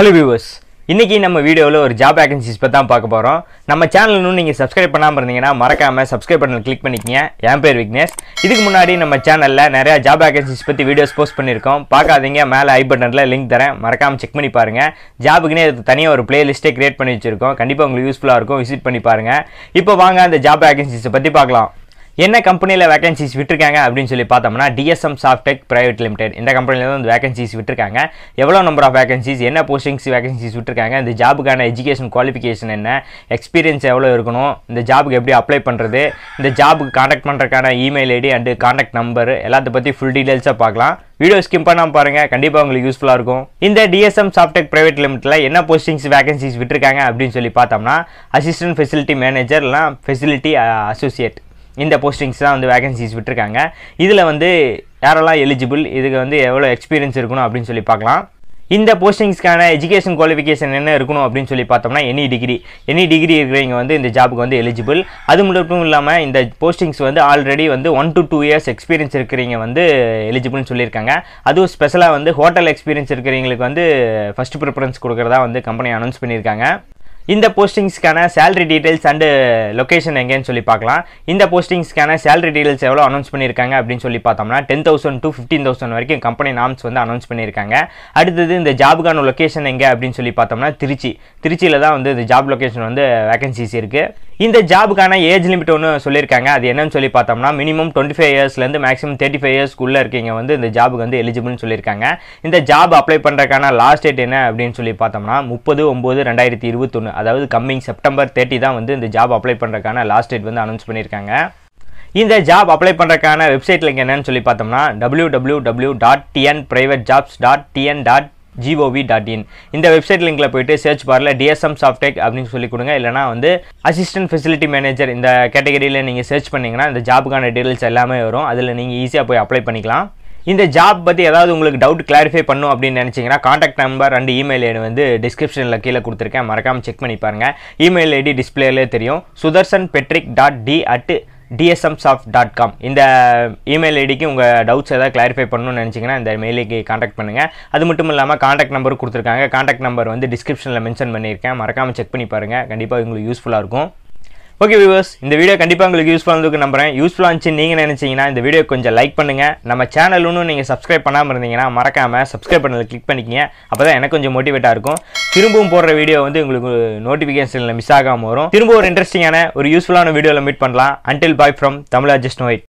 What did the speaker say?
hello viewers இன்றைக்கி நம்ம வீடியோவில் ஒரு ஜாப் வேகன்சிஸ் பற்றி தான் பார்க்க போகிறோம் நம்ம சேனல்னு நீங்கள் சப்ஸ்கிரைப் பண்ணாமல் இருந்தீங்கன்னா மறக்காமல் சப்ஸ்கிரைப் பண்ண கிளிக் பண்ணிக்கங்க என் பேர் விக்னேஷ் இதுக்கு முன்னாடி நம்ம சேனலில் நிறையா ஜாப் வேகன்சிஸ் பற்றி வீடியோஸ் போஸ்ட் பண்ணியிருக்கோம் பார்க்காதீங்க மேலே ஐ பட்டனில் லிங்க் தரேன் மறக்காமல் செக் பண்ணி பாருங்கள் ஜாபுக்குன்னே தனியாக ஒரு பிளேலிஸ்ட்டே க்ரியேட் பண்ணி வச்சுருக்கோம் கண்டிப்பாக உங்களுக்கு யூஸ்ஃபுல்லாக இருக்கும் விசிட் பண்ணி பாருங்கள் இப்போ வாங்க அந்த ஜாப் வேகன்சிஸை பற்றி பார்க்கலாம் என்ன கம்பெனியில் வேகன்சிஸ் விட்டுருக்காங்க அப்படின்னு சொல்லி பார்த்தோம்னா டிஎஸ்எம் சாஃப்டெக் பிரைவேட் லிமிடெட் இந்த கம்பெனியில் வந்து வேகன்சிஸ் விட்டுருக்காங்க எவ்வளோ நம்பர் ஆஃப் வேகன்சிஸ் என்ன போஸ்டிங்ஸ் வேகன்சிஸ் விட்டுருக்காங்க இந்த ஜாபுக்கான எஜுகேஷன் குவாலிஃபிகேஷன் என்ன எக்ஸ்பீரியன்ஸ் எவ்வளோ இருக்கணும் இந்த ஜாபுக்கு எப்படி அப்ளை பண்ணுறது இந்த ஜாபுக்கு காண்டாக்ட் பண்ணுறதுக்கான email ID and contact number எல்லாத்த பற்றி ஃபுல் டீட்டெயில்ஸாக பார்க்கலாம் வீடியோ ஸ்கிம் பண்ணாமல் பாருங்கள் கண்டிப்பாக உங்களுக்கு யூஸ்ஃபுல்லாக இருக்கும் இந்த டிஎஸ்எம் சாஃப்டெக் ப்ரைவேட் லிமிட்டில் என்ன போஸ்டிங்ஸ் வேகன்சிஸ் விட்டுருக்காங்க அப்படின்னு சொல்லி பார்த்தோம்னா அசிஸ்டன்ட் ஃபெசிலிட்டி மேனேஜர் இல்லைனா ஃபெசிலிட்டி அசோசியேட் இந்த போஸ்டிங்ஸ் தான் வந்து வேகன்சிஸ் விட்டுருக்காங்க இதில் வந்து யாரெல்லாம் எலிஜிபிள் இதுக்கு வந்து எவ்வளோ எக்ஸ்பீரியன்ஸ் இருக்கணும் அப்படின்னு சொல்லி பார்க்கலாம் இந்த போஸ்டிங்ஸ்க்கான எஜுகேஷன் குவாலிஃபிகேஷன் என்ன இருக்கணும் அப்படின்னு சொல்லி பார்த்தோம்னா எனி டிகிரி எனி டிகிரி இருக்கிறவங்க வந்து இந்த ஜாபுக்கு வந்து எலிஜிபிள் அது மட்டும் இல்லாமல் இந்த போஸ்டிங்ஸ் வந்து ஆல்ரெடி வந்து one to two years experience இருக்கிறவங்க வந்து எலிஜிபிள்னு சொல்லியிருக்காங்க அதுவும் ஸ்பெஷலாக வந்து ஹோட்டல் எக்ஸ்பீரியன்ஸ் இருக்கிறவங்களுக்கு வந்து ஃபஸ்ட் ப்ரிஃபரன்ஸ் கொடுக்குறதா வந்து கம்பெனி அனௌன்ஸ் பண்ணியிருக்காங்க இந்த போஸ்டிங்ஸ்க்கான சேலரி டீட்டெயில்ஸ் அண்டு லொக்கேஷன் எங்கேன்னு சொல்லி பார்க்கலாம் இந்த போஸ்டிங்ஸ்க்கான சேலரி டீட்டெயில்ஸ் எவ்வளோ அனௌன்ஸ் பண்ணியிருக்காங்க அப்படின்னு சொல்லி பார்த்தோம்னா ten thousand to fifteen thousand வரைக்கும் கம்பெனி நாம்ஸ் வந்து அனௌன்ஸ் பண்ணியிருக்காங்க அடுத்தது இந்த ஜாபுக்கான லொக்கேஷன் எங்கே அப்படின்னு சொல்லி பார்த்தோம்னா திருச்சி திருச்சியில் தான் வந்து இந்த ஜாப் லொக்கேஷன் வந்து வேகன்சிஸ் இருக்குது இந்த ஜாபுக்கான ஏஜ் லிமிட் ஒன்று சொல்லியிருக்காங்க அது என்னன்னு சொல்லி பார்த்தோம்னா மினிமம் டுவெண்ட்டி ஃபைவ் இயர்ஸ்லேருந்து மேக்ஸிமம் தேர்ட்டி ஃபைவ் இயர்ஸ்க்குள்ளே இருக்கீங்க வந்து இந்த ஜாபுக்கு வந்து எலிஜிபிள்னு சொல்லியிருக்காங்க இந்த ஜாப் அப்ளை பண்ணுறதுக்கான லாஸ்ட் டேட் என்ன அப்படின்னு சொல்லி பார்த்தோம்னா முப்பது ஒம்பது ரெண்டாயிரத்தி இருபத்தொன்று அதாவது கம்மிங் செப்டம்பர் தேர்ட்டி தான் வந்து இந்த ஜாப் அப்ளை பண்ணுறதுக்கான லாஸ்ட் டேட் வந்து அனௌன்ஸ் பண்ணியிருக்காங்க இந்த ஜாப் அப்ளை பண்ணுறதுக்கான வெப்சைட் லிங்க் என்னன்னு சொல்லி பார்த்தோம்னா W W W dot TN private jobs dot TN dot GOV dot in இந்த வெப்சைட் லிங்கில் போயிட்டு சர்ச் பாரில் டிஎஸ்எம் சாஃப்டெக் அப்படின்னு சொல்லி கொடுங்க இல்லைனா வந்து அசிஸ்டன்ட் ஃபெசிலிட்டி மேனேஜர் இந்த கேட்டகரியில் நீங்கள் சர்ச் பண்ணிங்கன்னா இந்த ஜாபுக்கான டீட்டெயில்ஸ் எல்லாமே வரும் அதில் நீங்கள் ஈஸியாக போய் அப்ளை பண்ணிக்கலாம் இந்த ஜாப் பற்றி ஏதாவது உங்களுக்கு டவுட் கிளாரிஃபை பண்ணும் அப்படின்னு நினச்சிங்கன்னா contact number and email ID வந்து டிஸ்கிரிப்ஷனில் கீழே கொடுத்துருக்கேன் மறக்காமல் செக் பண்ணி பாருங்கள் இமெயில் ஐடி டிஸ்பிளேலே தெரியும் Sudarshan patrick dot T at DSM soft இந்த இமெயில் ஐடிக்கு உங்கள் டவுட்ஸ் எதாவது கிளாரிஃபை பண்ணணும்னு நினச்சிங்கன்னா இந்த மெயிலுக்கு காண்டாக்ட் பண்ணுங்கள் அது மட்டும் இல்லாமல் காண்டாக்ட் நம்பர் கொடுத்துருக்காங்க காண்டாக்ட் நம்பர் வந்து டிஸ்கிரிப்ஷனில் மென்ஷன் பண்ணியிருக்கேன் மறக்காமல் செக் பண்ணி பாருங்கள் கண்டிப்பாக உங்களுக்கு யூஸ்ஃபுல்லாக இருக்கும் ஓகே வியூவர்ஸ் இந்த வீடியோ கண்டிப்பாக உங்களுக்கு யூஸ்ஃபுல்லாக இருந்துக்கு நம்புறேன் யூஸ்ஃபுல்லாக இருந்துச்சு நீங்கள் நினச்சிங்கன்னா இந்த வீடியோ கொஞ்சம் லைக் பண்ணுங்கள் நம்ம சேனல் நீங்கள் சப்ஸ்கிரைப் பண்ணாமல் இருந்தீங்கன்னா மறக்காமல் சப்ஸ்கிரைப் பண்ணல கிளிக் பண்ணிக்கிங்க அப்போ தான் எனக்கு கொஞ்சம் மோட்டிவேட்டாக இருக்கும் திரும்பவும் போடுற வீடியோ வந்து உங்களுக்கு நோட்டிஃபிகேஷனில் மிஸ் ஆகாமல் வரும் திரும்ப ஒரு இன்ட்ரெஸ்டிங்கான ஒரு யூஸ்ஃபுல்லான வீடியோவில் மீட் பண்ணலாம் until bye from Tamizha just நோயிட்